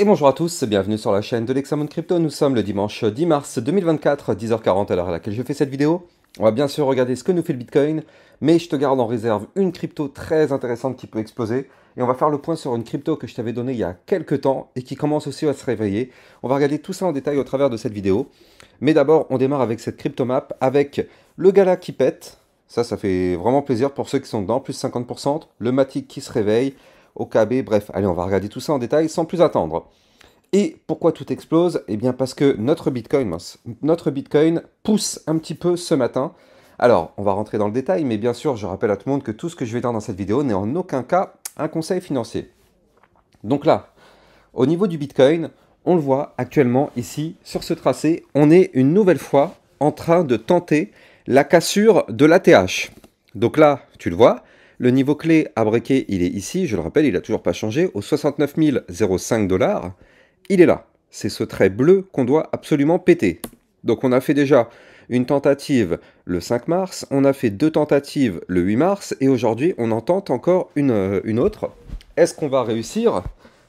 Et bonjour à tous, bienvenue sur la chaîne de l'Examon Crypto. Nous sommes le dimanche 10 mars 2024, 10h40 à l'heure à laquelle je fais cette vidéo. On va bien sûr regarder ce que nous fait le Bitcoin, mais je te garde en réserve une crypto très intéressante qui peut exploser. Et on va faire le point sur une crypto que je t'avais donnée il y a quelques temps et qui commence aussi à se réveiller. On va regarder tout ça en détail au travers de cette vidéo. Mais d'abord, on démarre avec cette crypto map, avec le gala qui pète. Ça, ça fait vraiment plaisir pour ceux qui sont dedans, plus 50%. Le Matic qui se réveille OKB, bref, allez, on va regarder tout ça en détail sans plus attendre. Et pourquoi tout explose Eh bien parce que notre Bitcoin, notre Bitcoin pousse un petit peu ce matin. Alors, on va rentrer dans le détail, mais bien sûr, je rappelle à tout le monde que tout ce que je vais dire dans cette vidéo n'est en aucun cas un conseil financier. Donc là, au niveau du Bitcoin, on le voit actuellement ici sur ce tracé, on est une nouvelle fois en train de tenter la cassure de l'ATH. Donc là, tu le vois, le niveau clé à breaker, il est ici, je le rappelle, il n'a toujours pas changé, Au 69 005 dollars. Il est là. C'est ce trait bleu qu'on doit absolument péter. Donc on a fait déjà une tentative le 5 mars, on a fait deux tentatives le 8 mars, et aujourd'hui on en tente encore une, euh, une autre. Est-ce qu'on va réussir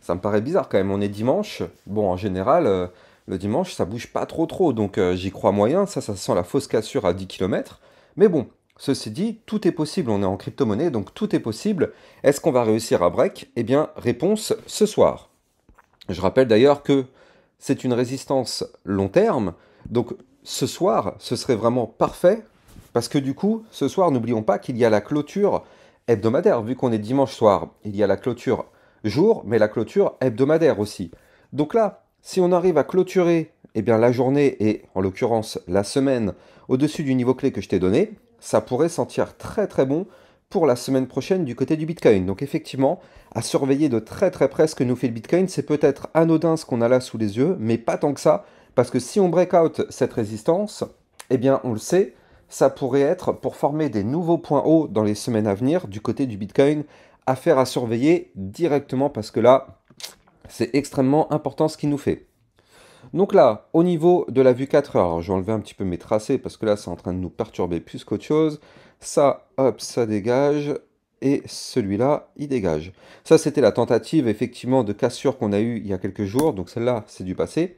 Ça me paraît bizarre quand même, on est dimanche. Bon, en général, euh, le dimanche, ça bouge pas trop trop, donc euh, j'y crois moyen, ça, ça sent la fausse cassure à 10 km. Mais bon, Ceci dit, tout est possible, on est en crypto-monnaie, donc tout est possible. Est-ce qu'on va réussir à break Eh bien, réponse ce soir. Je rappelle d'ailleurs que c'est une résistance long terme, donc ce soir, ce serait vraiment parfait, parce que du coup, ce soir, n'oublions pas qu'il y a la clôture hebdomadaire, vu qu'on est dimanche soir, il y a la clôture jour, mais la clôture hebdomadaire aussi. Donc là, si on arrive à clôturer eh bien, la journée et en l'occurrence la semaine au-dessus du niveau clé que je t'ai donné, ça pourrait sentir très très bon pour la semaine prochaine du côté du Bitcoin. Donc effectivement, à surveiller de très très près ce que nous fait le Bitcoin, c'est peut-être anodin ce qu'on a là sous les yeux, mais pas tant que ça, parce que si on break out cette résistance, eh bien on le sait, ça pourrait être pour former des nouveaux points hauts dans les semaines à venir du côté du Bitcoin, à faire à surveiller directement parce que là, c'est extrêmement important ce qu'il nous fait. Donc là, au niveau de la vue 4 heures, alors je vais enlever un petit peu mes tracés parce que là, c'est en train de nous perturber plus qu'autre chose. Ça, hop, ça dégage. Et celui-là, il dégage. Ça, c'était la tentative, effectivement, de cassure qu'on a eue il y a quelques jours. Donc celle-là, c'est du passé.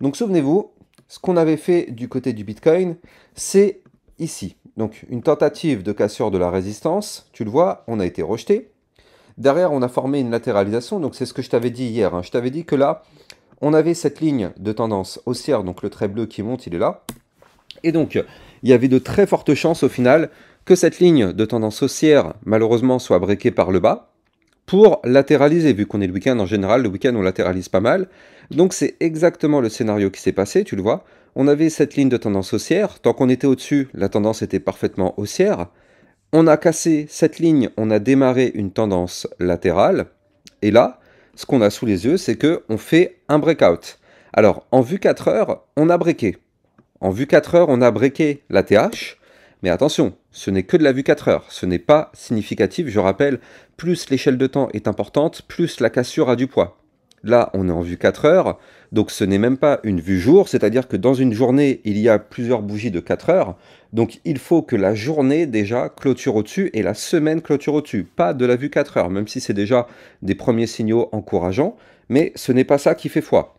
Donc souvenez-vous, ce qu'on avait fait du côté du Bitcoin, c'est ici. Donc une tentative de cassure de la résistance. Tu le vois, on a été rejeté. Derrière, on a formé une latéralisation. Donc c'est ce que je t'avais dit hier. Hein. Je t'avais dit que là, on avait cette ligne de tendance haussière, donc le trait bleu qui monte, il est là. Et donc, il y avait de très fortes chances au final que cette ligne de tendance haussière, malheureusement, soit breakée par le bas pour latéraliser, vu qu'on est le week-end en général, le week-end on latéralise pas mal. Donc c'est exactement le scénario qui s'est passé, tu le vois. On avait cette ligne de tendance haussière, tant qu'on était au-dessus, la tendance était parfaitement haussière. On a cassé cette ligne, on a démarré une tendance latérale, et là, ce qu'on a sous les yeux, c'est qu'on fait un breakout. Alors, en vue 4 heures, on a breaké. En vue 4 heures, on a breaké la TH. Mais attention, ce n'est que de la vue 4 heures, ce n'est pas significatif. Je rappelle, plus l'échelle de temps est importante, plus la cassure a du poids. Là, on est en vue 4 heures, donc ce n'est même pas une vue jour, c'est-à-dire que dans une journée, il y a plusieurs bougies de 4 heures, donc il faut que la journée déjà clôture au-dessus et la semaine clôture au-dessus, pas de la vue 4 heures, même si c'est déjà des premiers signaux encourageants, mais ce n'est pas ça qui fait foi.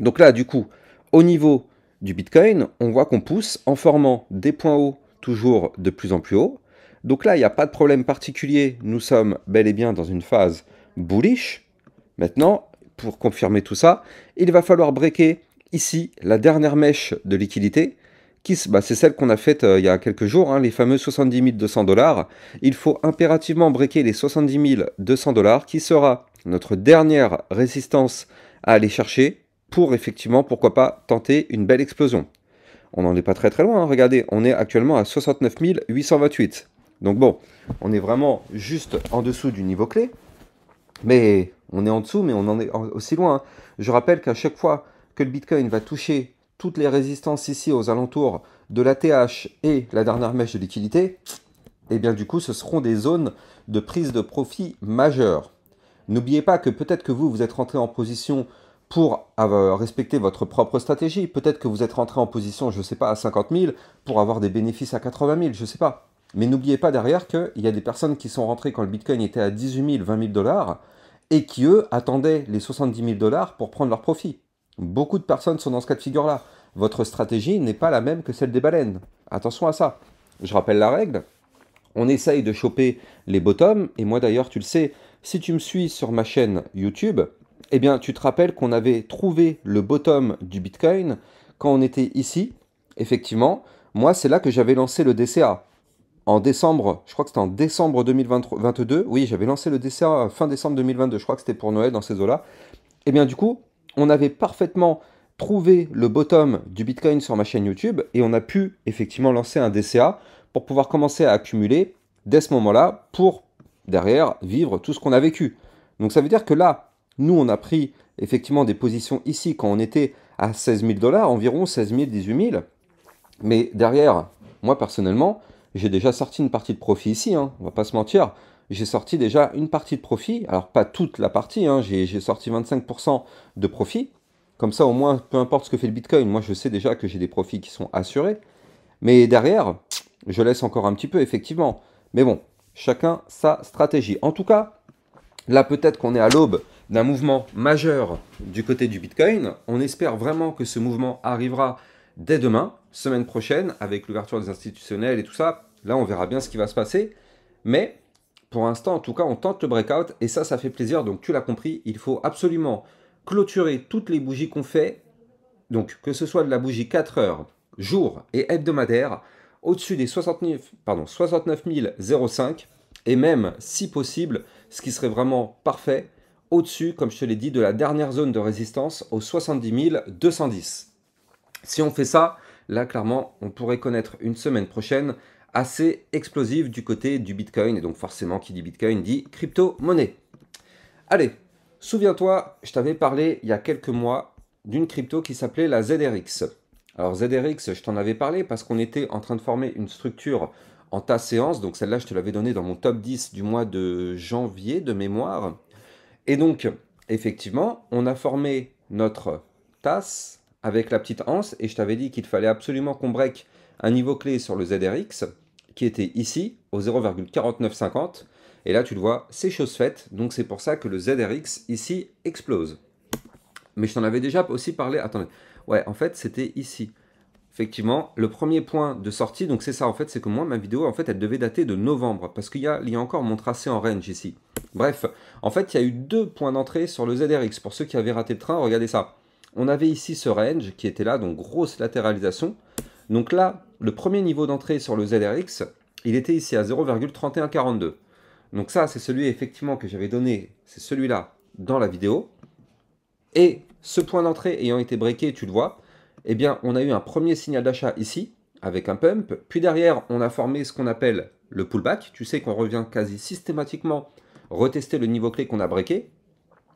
Donc là, du coup, au niveau du Bitcoin, on voit qu'on pousse en formant des points hauts toujours de plus en plus hauts. Donc là, il n'y a pas de problème particulier, nous sommes bel et bien dans une phase bullish. Maintenant, pour confirmer tout ça, il va falloir breaker ici la dernière mèche de liquidité, qui bah, c'est celle qu'on a faite euh, il y a quelques jours, hein, les fameux 70 200 dollars. Il faut impérativement breaker les 70 200 dollars, qui sera notre dernière résistance à aller chercher pour effectivement, pourquoi pas, tenter une belle explosion. On n'en est pas très très loin, hein, regardez, on est actuellement à 69 828. Donc bon, on est vraiment juste en dessous du niveau clé. Mais on est en dessous, mais on en est aussi loin. Je rappelle qu'à chaque fois que le Bitcoin va toucher toutes les résistances ici aux alentours de la TH et la dernière mèche de liquidité, et eh bien du coup ce seront des zones de prise de profit majeures. N'oubliez pas que peut-être que vous, vous êtes rentré en position pour respecter votre propre stratégie. Peut-être que vous êtes rentré en position, je ne sais pas, à 50 000 pour avoir des bénéfices à 80 000, je ne sais pas. Mais n'oubliez pas derrière qu'il y a des personnes qui sont rentrées quand le Bitcoin était à 18 000, 20 000 dollars et qui, eux, attendaient les 70 000 dollars pour prendre leur profit. Beaucoup de personnes sont dans ce cas de figure-là. Votre stratégie n'est pas la même que celle des baleines. Attention à ça. Je rappelle la règle. On essaye de choper les bottoms. Et moi d'ailleurs, tu le sais, si tu me suis sur ma chaîne YouTube, eh bien, tu te rappelles qu'on avait trouvé le bottom du Bitcoin quand on était ici. Effectivement, moi, c'est là que j'avais lancé le DCA en décembre, je crois que c'était en décembre 2022, oui, j'avais lancé le DCA euh, fin décembre 2022, je crois que c'était pour Noël dans ces eaux-là, et eh bien du coup, on avait parfaitement trouvé le bottom du Bitcoin sur ma chaîne YouTube et on a pu effectivement lancer un DCA pour pouvoir commencer à accumuler dès ce moment-là pour derrière vivre tout ce qu'on a vécu. Donc ça veut dire que là, nous, on a pris effectivement des positions ici quand on était à 16 000 dollars, environ 16 000, 18 000. Mais derrière, moi personnellement, j'ai déjà sorti une partie de profit ici, on hein, on va pas se mentir. J'ai sorti déjà une partie de profit, alors pas toute la partie, hein, j'ai sorti 25% de profit. Comme ça, au moins, peu importe ce que fait le Bitcoin, moi je sais déjà que j'ai des profits qui sont assurés. Mais derrière, je laisse encore un petit peu, effectivement. Mais bon, chacun sa stratégie. En tout cas, là peut-être qu'on est à l'aube d'un mouvement majeur du côté du Bitcoin. On espère vraiment que ce mouvement arrivera dès demain semaine prochaine, avec l'ouverture des institutionnels et tout ça, là, on verra bien ce qui va se passer. Mais pour l'instant, en tout cas, on tente le breakout et ça, ça fait plaisir. Donc, tu l'as compris, il faut absolument clôturer toutes les bougies qu'on fait. Donc, que ce soit de la bougie 4 heures, jour et hebdomadaire, au-dessus des 69, pardon, 69 005 et même, si possible, ce qui serait vraiment parfait, au-dessus, comme je te l'ai dit, de la dernière zone de résistance aux 70 210. Si on fait ça, là clairement on pourrait connaître une semaine prochaine assez explosive du côté du Bitcoin, et donc forcément qui dit Bitcoin dit crypto-monnaie. Allez, souviens-toi, je t'avais parlé il y a quelques mois d'une crypto qui s'appelait la ZRX. Alors ZRX, je t'en avais parlé parce qu'on était en train de former une structure en tasse séance, donc celle-là je te l'avais donnée dans mon top 10 du mois de janvier de mémoire. Et donc, effectivement, on a formé notre tasse avec la petite anse et je t'avais dit qu'il fallait absolument qu'on break un niveau clé sur le ZRX qui était ici au 0,4950 et là tu le vois c'est chose faite donc c'est pour ça que le ZRX ici explose mais je t'en avais déjà aussi parlé attendez ouais en fait c'était ici effectivement le premier point de sortie donc c'est ça en fait c'est que moi ma vidéo en fait elle devait dater de novembre parce qu'il y, a, y a encore mon tracé en range ici bref en fait il y a eu deux points d'entrée sur le ZRX pour ceux qui avaient raté le train regardez ça on avait ici ce range qui était là, donc grosse latéralisation. Donc là, le premier niveau d'entrée sur le ZRX, il était ici à 0,3142. Donc ça, c'est celui effectivement que j'avais donné, c'est celui-là dans la vidéo. Et ce point d'entrée ayant été breaké, tu le vois, eh bien, on a eu un premier signal d'achat ici, avec un pump. Puis derrière, on a formé ce qu'on appelle le pullback. Tu sais qu'on revient quasi systématiquement retester le niveau clé qu'on a breaké.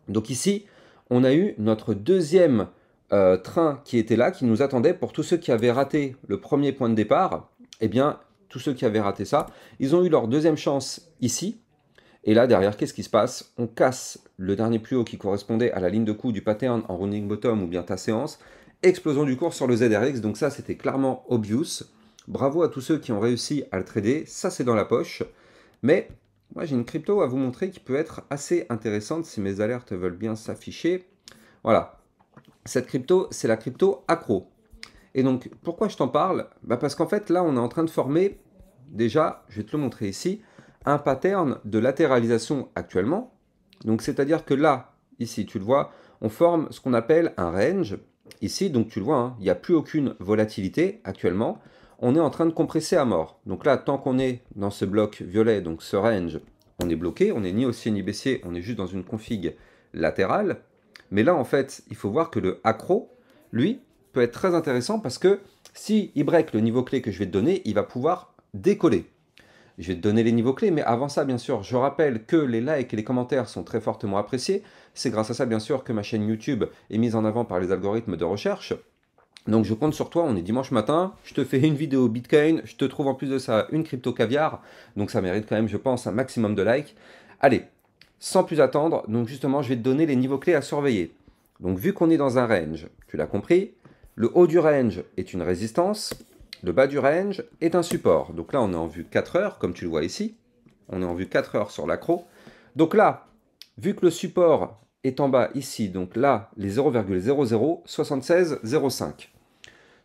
Donc ici, on a eu notre deuxième euh, train qui était là, qui nous attendait pour tous ceux qui avaient raté le premier point de départ. Eh bien, tous ceux qui avaient raté ça, ils ont eu leur deuxième chance ici. Et là, derrière, qu'est-ce qui se passe On casse le dernier plus haut qui correspondait à la ligne de coup du pattern en running bottom ou bien ta séance. Explosion du cours sur le ZRX, donc ça c'était clairement obvious. Bravo à tous ceux qui ont réussi à le trader, ça c'est dans la poche. Mais moi, j'ai une crypto à vous montrer qui peut être assez intéressante si mes alertes veulent bien s'afficher. Voilà. Cette crypto, c'est la crypto accro. Et donc, pourquoi je t'en parle bah, Parce qu'en fait, là, on est en train de former, déjà, je vais te le montrer ici, un pattern de latéralisation actuellement. Donc, c'est-à-dire que là, ici, tu le vois, on forme ce qu'on appelle un range. Ici, donc tu le vois, hein, il n'y a plus aucune volatilité actuellement on est en train de compresser à mort. Donc là, tant qu'on est dans ce bloc violet, donc ce range, on est bloqué, on n'est ni haussier ni baissier, on est juste dans une config latérale. Mais là, en fait, il faut voir que le accro, lui, peut être très intéressant parce que si il break le niveau clé que je vais te donner, il va pouvoir décoller. Je vais te donner les niveaux clés, mais avant ça, bien sûr, je rappelle que les likes et les commentaires sont très fortement appréciés. C'est grâce à ça, bien sûr, que ma chaîne YouTube est mise en avant par les algorithmes de recherche. Donc je compte sur toi, on est dimanche matin, je te fais une vidéo Bitcoin, je te trouve en plus de ça une crypto caviar, donc ça mérite quand même, je pense, un maximum de likes. Allez, sans plus attendre, donc justement, je vais te donner les niveaux clés à surveiller. Donc vu qu'on est dans un range, tu l'as compris, le haut du range est une résistance, le bas du range est un support. Donc là, on est en vue 4 heures, comme tu le vois ici, on est en vue 4 heures sur l'accro. Donc là, vu que le support est en bas ici, donc là, les 0,007605.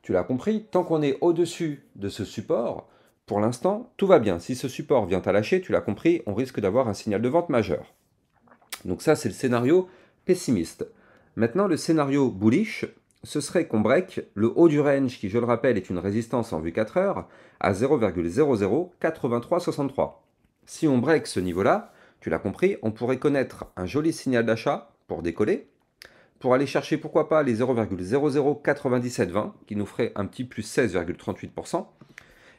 Tu l'as compris, tant qu'on est au-dessus de ce support, pour l'instant, tout va bien. Si ce support vient à lâcher, tu l'as compris, on risque d'avoir un signal de vente majeur. Donc ça, c'est le scénario pessimiste. Maintenant, le scénario bullish, ce serait qu'on break le haut du range, qui je le rappelle est une résistance en vue 4 heures, à 0,008363. Si on break ce niveau-là, tu l'as compris, on pourrait connaître un joli signal d'achat pour décoller, pour aller chercher pourquoi pas les 0,009720 qui nous ferait un petit plus 16,38%.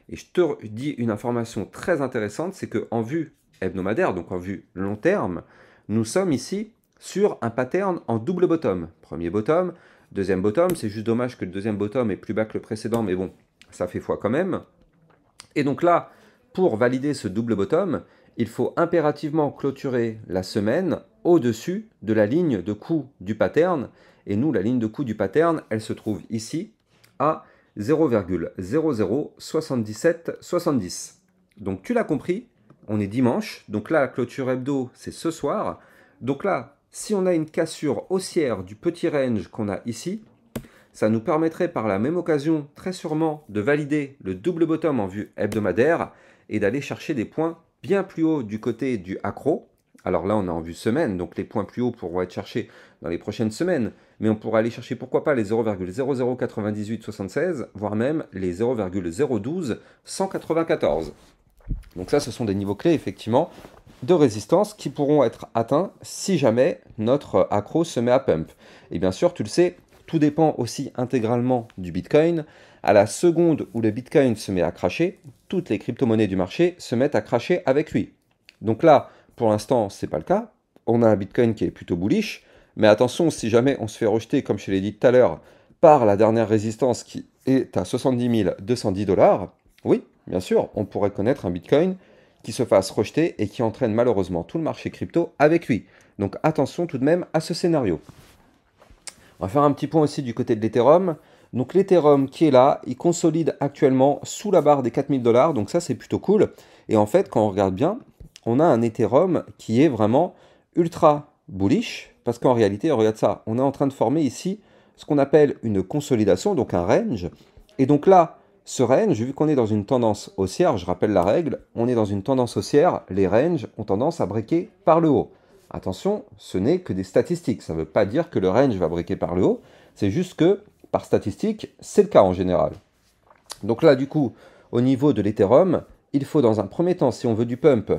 Et je te dis une information très intéressante, c'est qu'en vue hebdomadaire, donc en vue long terme, nous sommes ici sur un pattern en double bottom. Premier bottom, deuxième bottom, c'est juste dommage que le deuxième bottom est plus bas que le précédent, mais bon, ça fait foi quand même. Et donc là, pour valider ce double bottom, il faut impérativement clôturer la semaine au-dessus de la ligne de coup du pattern. Et nous, la ligne de coût du pattern, elle se trouve ici à 0,007770. Donc tu l'as compris, on est dimanche, donc là la clôture hebdo c'est ce soir. Donc là, si on a une cassure haussière du petit range qu'on a ici, ça nous permettrait par la même occasion très sûrement de valider le double bottom en vue hebdomadaire et d'aller chercher des points bien plus haut du côté du accro. Alors là, on est en vue semaine, donc les points plus hauts pourront être cherchés dans les prochaines semaines, mais on pourra aller chercher pourquoi pas les 0,009876, voire même les 0,012194. Donc ça, ce sont des niveaux clés, effectivement, de résistance qui pourront être atteints si jamais notre accro se met à pump. Et bien sûr, tu le sais, tout dépend aussi intégralement du Bitcoin. À la seconde où le Bitcoin se met à cracher, toutes les crypto-monnaies du marché se mettent à cracher avec lui. Donc là, pour l'instant, c'est pas le cas. On a un Bitcoin qui est plutôt bullish. Mais attention, si jamais on se fait rejeter, comme je l'ai dit tout à l'heure, par la dernière résistance qui est à 70 210 dollars, oui, bien sûr, on pourrait connaître un Bitcoin qui se fasse rejeter et qui entraîne malheureusement tout le marché crypto avec lui. Donc attention tout de même à ce scénario. On va faire un petit point aussi du côté de l'Ethereum. Donc l'Ethereum qui est là, il consolide actuellement sous la barre des 4000 dollars, donc ça c'est plutôt cool. Et en fait, quand on regarde bien, on a un Ethereum qui est vraiment ultra bullish, parce qu'en réalité, regarde ça, on est en train de former ici ce qu'on appelle une consolidation, donc un range. Et donc là, ce range, vu qu'on est dans une tendance haussière, je rappelle la règle, on est dans une tendance haussière, les ranges ont tendance à briquer par le haut. Attention, ce n'est que des statistiques, ça ne veut pas dire que le range va briquer par le haut, c'est juste que, par statistique, c'est le cas en général. Donc là, du coup, au niveau de l'Ethereum, il faut dans un premier temps, si on veut du pump,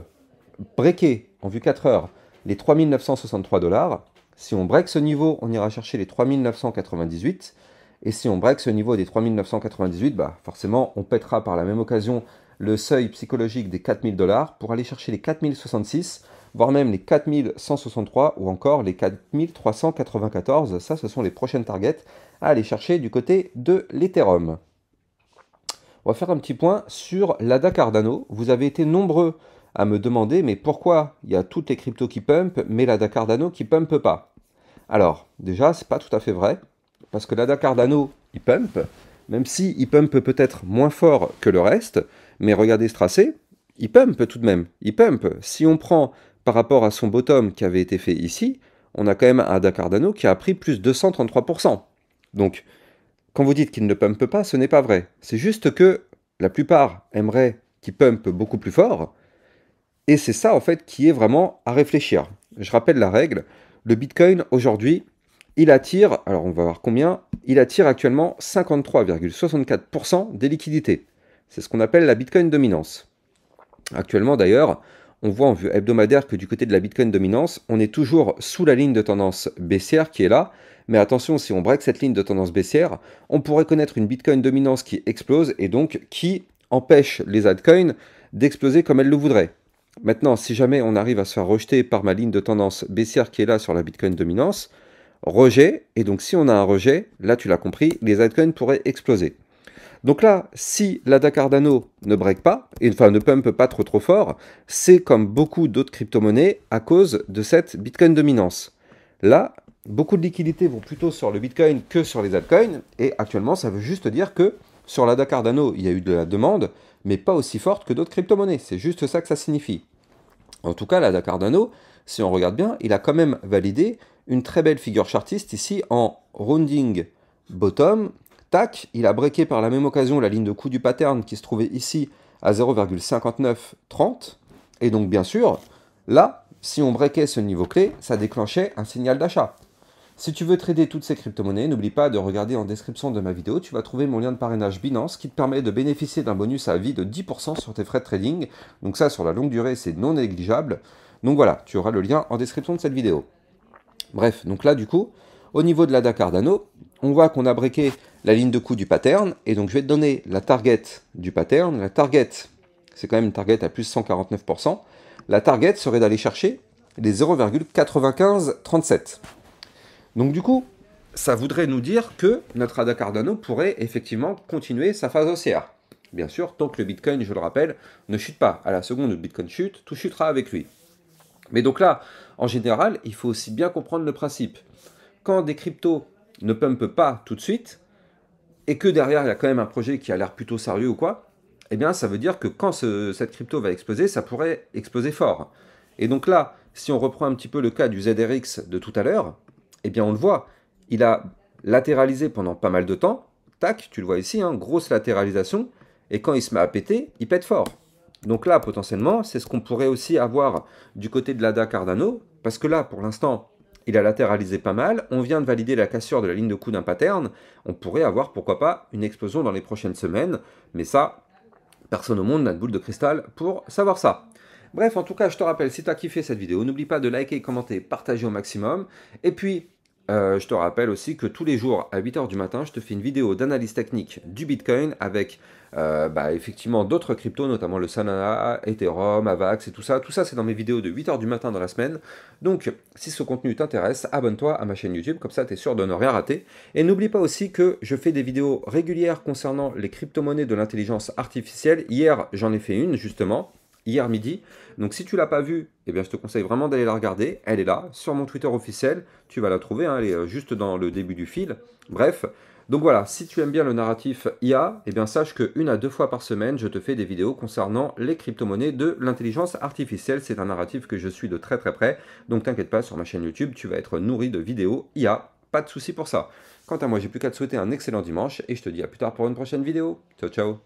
breaker en vue 4 heures les 3963 dollars. Si on break ce niveau, on ira chercher les 3998. Et si on break ce niveau des 3998, bah forcément, on pètera par la même occasion le seuil psychologique des 4000 dollars pour aller chercher les 4066, voire même les 4163 ou encore les 4394. Ça, ce sont les prochaines targets à aller chercher du côté de l'Ethereum. On va faire un petit point sur l'ADA Cardano. Vous avez été nombreux à me demander mais pourquoi il y a toutes les cryptos qui pumpent, mais la Cardano qui pumpe pas Alors, déjà, c'est pas tout à fait vrai, parce que la Cardano, il pump, même si il pump peut-être moins fort que le reste, mais regardez ce tracé, il pump tout de même, il pump. Si on prend par rapport à son bottom qui avait été fait ici, on a quand même un ADA Cardano qui a pris plus de 233%. Donc, quand vous dites qu'il ne pump pas, ce n'est pas vrai. C'est juste que la plupart aimeraient qu'il pump beaucoup plus fort, et c'est ça en fait qui est vraiment à réfléchir. Je rappelle la règle, le Bitcoin aujourd'hui, il attire, alors on va voir combien, il attire actuellement 53,64% des liquidités. C'est ce qu'on appelle la Bitcoin dominance. Actuellement d'ailleurs, on voit en vue hebdomadaire que du côté de la Bitcoin dominance, on est toujours sous la ligne de tendance baissière qui est là. Mais attention, si on break cette ligne de tendance baissière, on pourrait connaître une Bitcoin dominance qui explose et donc qui empêche les altcoins d'exploser comme elles le voudraient. Maintenant, si jamais on arrive à se faire rejeter par ma ligne de tendance baissière qui est là sur la Bitcoin dominance, rejet, et donc si on a un rejet, là tu l'as compris, les altcoins pourraient exploser. Donc là, si la Cardano ne break pas, enfin ne pump pas trop trop fort, c'est comme beaucoup d'autres crypto-monnaies à cause de cette Bitcoin dominance. Là, beaucoup de liquidités vont plutôt sur le Bitcoin que sur les altcoins, et actuellement ça veut juste dire que sur la Dakar Dano, il y a eu de la demande, mais pas aussi forte que d'autres crypto-monnaies. C'est juste ça que ça signifie. En tout cas, la Dakar Dano, si on regarde bien, il a quand même validé une très belle figure chartiste ici en rounding bottom. Tac, il a breaké par la même occasion la ligne de coup du pattern qui se trouvait ici à 0,5930. Et donc, bien sûr, là, si on breakait ce niveau clé, ça déclenchait un signal d'achat. Si tu veux trader toutes ces crypto-monnaies, n'oublie pas de regarder en description de ma vidéo, tu vas trouver mon lien de parrainage Binance qui te permet de bénéficier d'un bonus à vie de 10% sur tes frais de trading. Donc ça, sur la longue durée, c'est non négligeable. Donc voilà, tu auras le lien en description de cette vidéo. Bref, donc là, du coup, au niveau de la Cardano, on voit qu'on a breaké la ligne de coût du pattern. Et donc, je vais te donner la target du pattern. La target, c'est quand même une target à plus 149%. La target serait d'aller chercher les 0,9537. Donc du coup, ça voudrait nous dire que notre Ada Cardano pourrait effectivement continuer sa phase haussière. Bien sûr, tant que le Bitcoin, je le rappelle, ne chute pas. À la seconde où le Bitcoin chute, tout chutera avec lui. Mais donc là, en général, il faut aussi bien comprendre le principe. Quand des cryptos ne pumpent pas tout de suite, et que derrière, il y a quand même un projet qui a l'air plutôt sérieux ou quoi, eh bien, ça veut dire que quand cette crypto va exploser, ça pourrait exploser fort. Et donc là, si on reprend un petit peu le cas du ZRX de tout à l'heure, eh bien on le voit, il a latéralisé pendant pas mal de temps, tac, tu le vois ici, hein, grosse latéralisation, et quand il se met à péter, il pète fort. Donc là, potentiellement, c'est ce qu'on pourrait aussi avoir du côté de l'ADA Cardano, parce que là, pour l'instant, il a latéralisé pas mal, on vient de valider la cassure de la ligne de coup d'un pattern, on pourrait avoir, pourquoi pas, une explosion dans les prochaines semaines, mais ça, personne au monde n'a de boule de cristal pour savoir ça. Bref, en tout cas, je te rappelle, si tu as kiffé cette vidéo, n'oublie pas de liker, commenter, partager au maximum, et puis euh, je te rappelle aussi que tous les jours à 8h du matin, je te fais une vidéo d'analyse technique du Bitcoin avec euh, bah, effectivement d'autres cryptos, notamment le Solana, Ethereum, Avax et tout ça. Tout ça, c'est dans mes vidéos de 8h du matin dans la semaine. Donc, si ce contenu t'intéresse, abonne-toi à ma chaîne YouTube, comme ça, tu es sûr de ne rien rater. Et n'oublie pas aussi que je fais des vidéos régulières concernant les crypto-monnaies de l'intelligence artificielle. Hier, j'en ai fait une, justement hier midi. Donc si tu l'as pas vue, eh bien, je te conseille vraiment d'aller la regarder. Elle est là, sur mon Twitter officiel. Tu vas la trouver, hein. elle est euh, juste dans le début du fil. Bref. Donc voilà, si tu aimes bien le narratif IA, eh bien sache que une à deux fois par semaine, je te fais des vidéos concernant les crypto-monnaies de l'intelligence artificielle. C'est un narratif que je suis de très très près. Donc t'inquiète pas, sur ma chaîne YouTube, tu vas être nourri de vidéos IA. Pas de souci pour ça. Quant à moi, j'ai plus qu'à te souhaiter un excellent dimanche et je te dis à plus tard pour une prochaine vidéo. Ciao ciao